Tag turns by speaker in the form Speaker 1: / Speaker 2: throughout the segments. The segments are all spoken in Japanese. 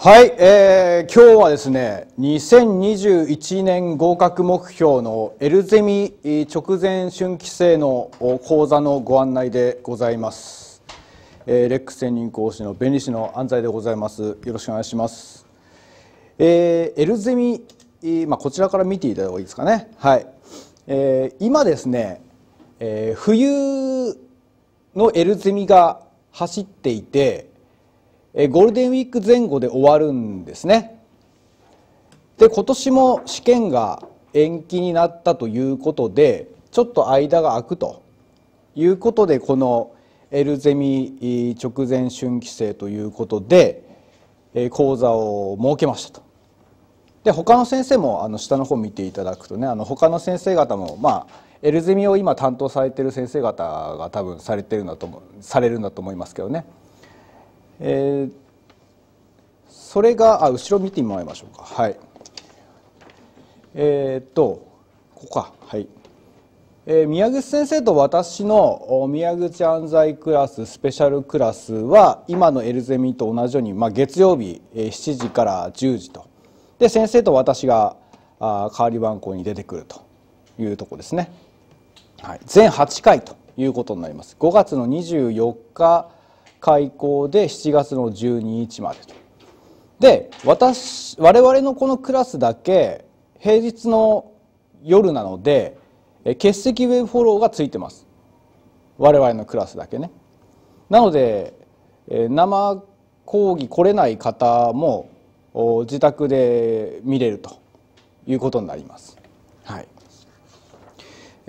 Speaker 1: はい、えー、今日はですね2021年合格目標のエルゼミ直前春季生の講座のご案内でございます、えー、レック専任講師の弁理士の安西でございますよろしくお願いします、えー、エルゼミ、まあ、こちらから見ていただいた方がいいですかねはい、えー、今ですね、えー、冬のエルゼミが走っていてえゴールデンウィーク前後で終わるんですねで今年も試験が延期になったということでちょっと間が空くということでこの L ゼミ直前春季制ということで講座を設けましたと。で他の先生もあの下の方見ていただくとねあの他の先生方もまあルゼミを今担当されてる先生方が多分されてるんだと思されるんだと思いますけどね。えー、それがあ後ろ見てもらいましょうかはいえー、っとここかはい、えー、宮口先生と私の宮口安西クラススペシャルクラスは今のエルゼミと同じように、まあ、月曜日7時から10時とで先生と私があ代わり番号に出てくるというとこですね、はい、全8回ということになります5月の24日開校で7月の12日までとで私我々のこのクラスだけ平日の夜なので欠席ウェブフォローがついてます我々のクラスだけねなので生講義来れない方も自宅で見れるということになります、はい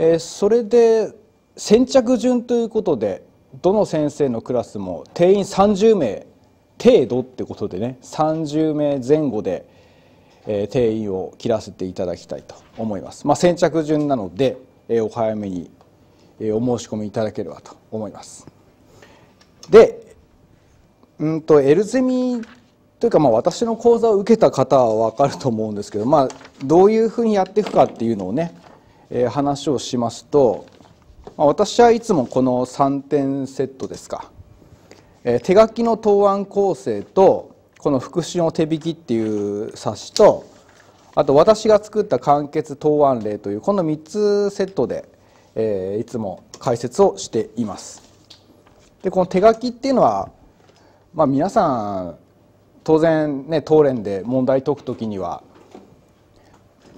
Speaker 1: えそれで先着順ということでどの先生のクラスも定員30名程度ってことでね30名前後で、えー、定員を切らせていただきたいと思います、まあ、先着順なので、えー、お早めに、えー、お申し込みいただければと思いますでうんと L ゼミというかまあ私の講座を受けた方は分かると思うんですけど、まあ、どういうふうにやっていくかっていうのをね、えー、話をしますと私はいつもこの3点セットですか、え手書きの答案構成とこの復習の手引きっていう冊子とあと私が作った簡潔答案例というこの3つセットで、えいつも解説をしています。でこの手書きっていうのは、まあ、皆さん当然ね当連で問題解く時には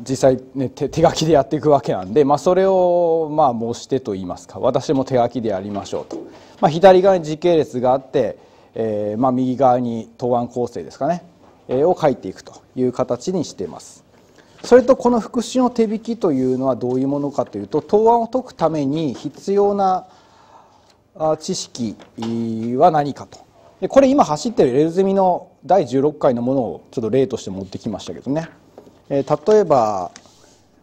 Speaker 1: 実際、ね、手手書きでやっていくわけなんで、まあ、それをまあ申してといいますか私も手書きでやりましょうと、まあ、左側に時系列があって、えー、まあ右側に答案構成ですかね、えー、を書いていくという形にしています。それとこの復習の手引きというのはどういうものかというと答案を解くために必要な知識は何かとでこれ今走ってるレル済みの第16回のものをちょっと例として持ってきましたけどね。え例えば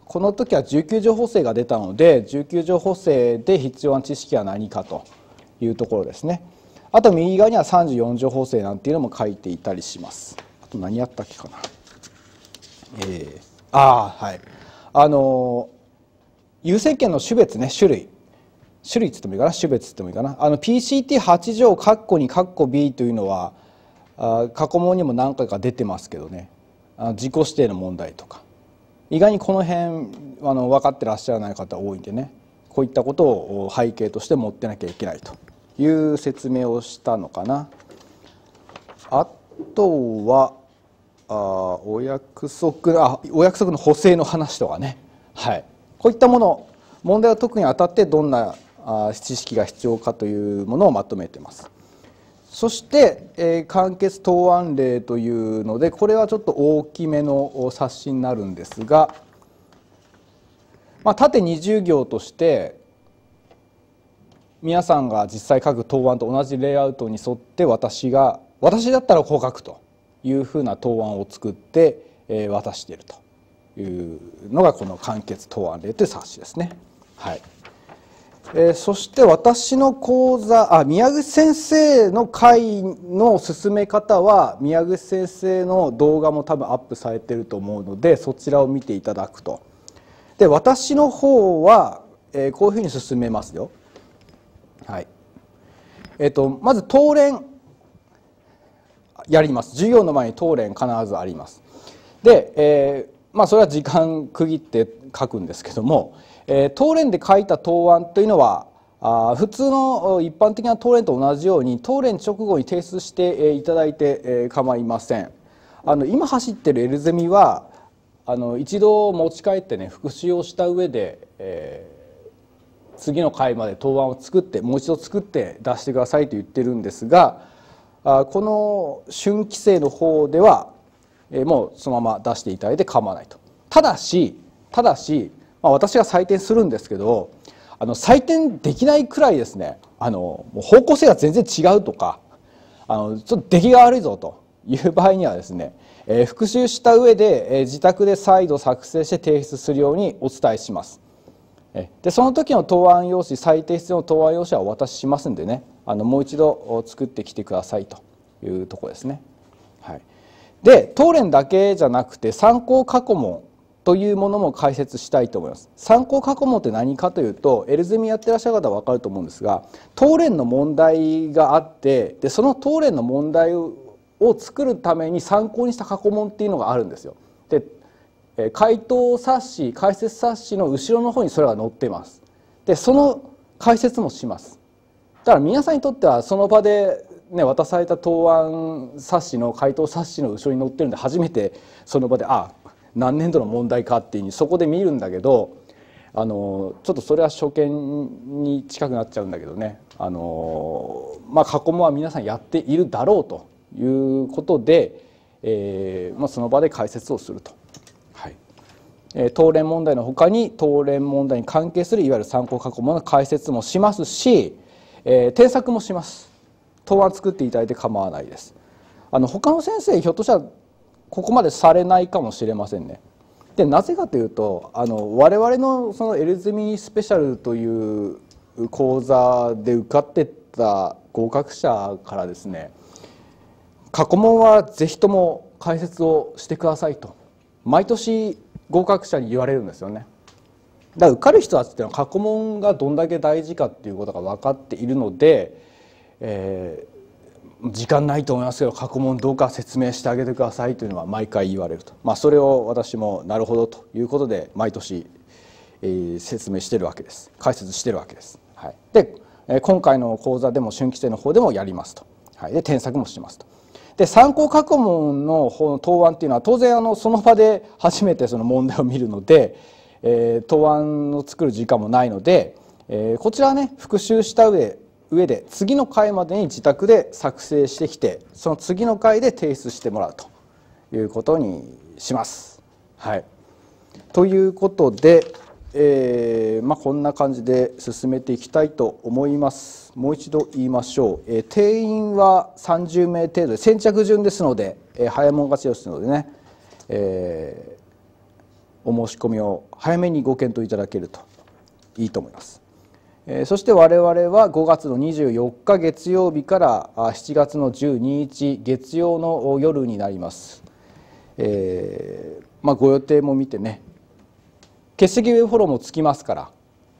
Speaker 1: この時は19条補正が出たので19条補正で必要な知識は何かというところですねあと右側には34条補正なんていうのも書いていたりしますあと何やったっけかなえー、ああはいあの優先権の種別ね種類種類っつってもいいかな種別っつってもいいかなあの PCT8 条括弧に括弧 B というのは過去問にも何回か出てますけどね自己指定の問題とか意外にこの辺あの分かってらっしゃらない方多いんでねこういったことを背景として持ってなきゃいけないという説明をしたのかな。あとはあお約束あお約束の補正の話とかね、はい、こういったもの問題は特にあたってどんな知識が必要かというものをまとめてます。そして、えー、簡潔答案例というのでこれはちょっと大きめの冊子になるんですが、まあ、縦20行として皆さんが実際書く答案と同じレイアウトに沿って私が私だったらこう書くというふうな答案を作って渡しているというのがこの「簡潔答案例」という冊子ですね。はいえー、そして私の講座あ宮口先生の会の進め方は宮口先生の動画も多分アップされてると思うのでそちらを見ていただくとで私の方は、えー、こういうふうに進めますよはいえっ、ー、とまず当連やります授業の前に当連必ずありますで、えーまあ、それは時間区切って書くんですけども、えー、答練で書いた答案というのはあ普通の一般的な答練と同じように答練直後に提出していただいて、え構いませんあの今走ってるエルゼミはあの一度持ち帰ってね復習をした上で、えー、次の回まで答案を作ってもう一度作って出してくださいと言ってるんですがあこの春季生の方ではえもうそのまま出していただいて構わないとただしただし、まあ、私が採点するんですけどあの採点できないくらいですねあのもう方向性が全然違うとかあのちょっと出来が悪いぞという場合にはですね、えー、復習した上で、えー、自宅で再度作成して提出するようにお伝えします。えでその時の答案用紙再提出の答案用紙はお渡ししますんでねあのもう一度作ってきてくださいというとこですね。はいで当連だけじゃなくて参考過去問というものも解説したいと思います参考過去問って何かというとエルゼミやってらっしゃる方は分かると思うんですが当連の問題があってでその当連の問題を作るために参考にした過去問っていうのがあるんですよで回答冊子解説冊子の後ろの方にそれが載ってますでその解説もしますだから皆さんにとってはその場でね、渡された答案冊子の回答冊子の後ろに載ってるんで初めてその場であ何年度の問題かっていうにそこで見るんだけどあのちょっとそれは初見に近くなっちゃうんだけどねあの、まあ、過去問は皆さんやっているだろうということで、えーまあ、その場で解説をすると。はいえ答連問題のほかに答連問題に関係するいわゆる参考過去問の解説もしますし、えー、添削もします。答案作っていただいて構わないですあの他の先生ひょっとしたらここまでされないかもしれませんねでなぜかというとあの我々のそのエルゼミスペシャルという講座で受かってた合格者からですね過去問はぜひとも解説をしてくださいと毎年合格者に言われるんですよねだから受かる人たちっていうのは過去問がどんだけ大事かっていうことが分かっているのでえー、時間ないと思いますけど過去問どうか説明してあげてくださいというのは毎回言われると、まあ、それを私もなるほどということで毎年、えー、説明してるわけです解説してるわけです。はい、で今回の講座でも春季生の方でもやりますと、はい、で添削もしますと。で参考過去問の方の答案っていうのは当然あのその場で初めてその問題を見るので、えー、答案を作る時間もないので、えー、こちらはね復習した上上で次の回までに自宅で作成してきてその次の回で提出してもらうということにします。はい、ということで、えー、まあ、こんな感じで進めていきたいと思います。もう一度言いましょう、えー、定員は30名程度で先着順ですので、えー、早もん勝ちですのでね、えお申し込みを早めにご検討いただけるといいと思います。そして我々は5月の24日月曜日から7月の12日月曜の夜になります、えー、まあ、ご予定も見てね欠席ウェブフォローもつきますから、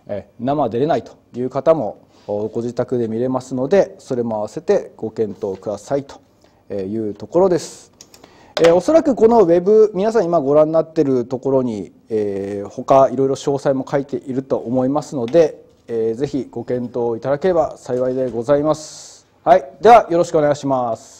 Speaker 1: え生出れないという方もご自宅で見れますのでそれも合わせてご検討くださいというところです。えおそらくこのウェブ皆さん今ご覧になっているところに、えー、他いろいろ詳細も書いていると思いますのでえー、ぜひご検討いただければ幸いでございます。はい、ではよろしくお願いします。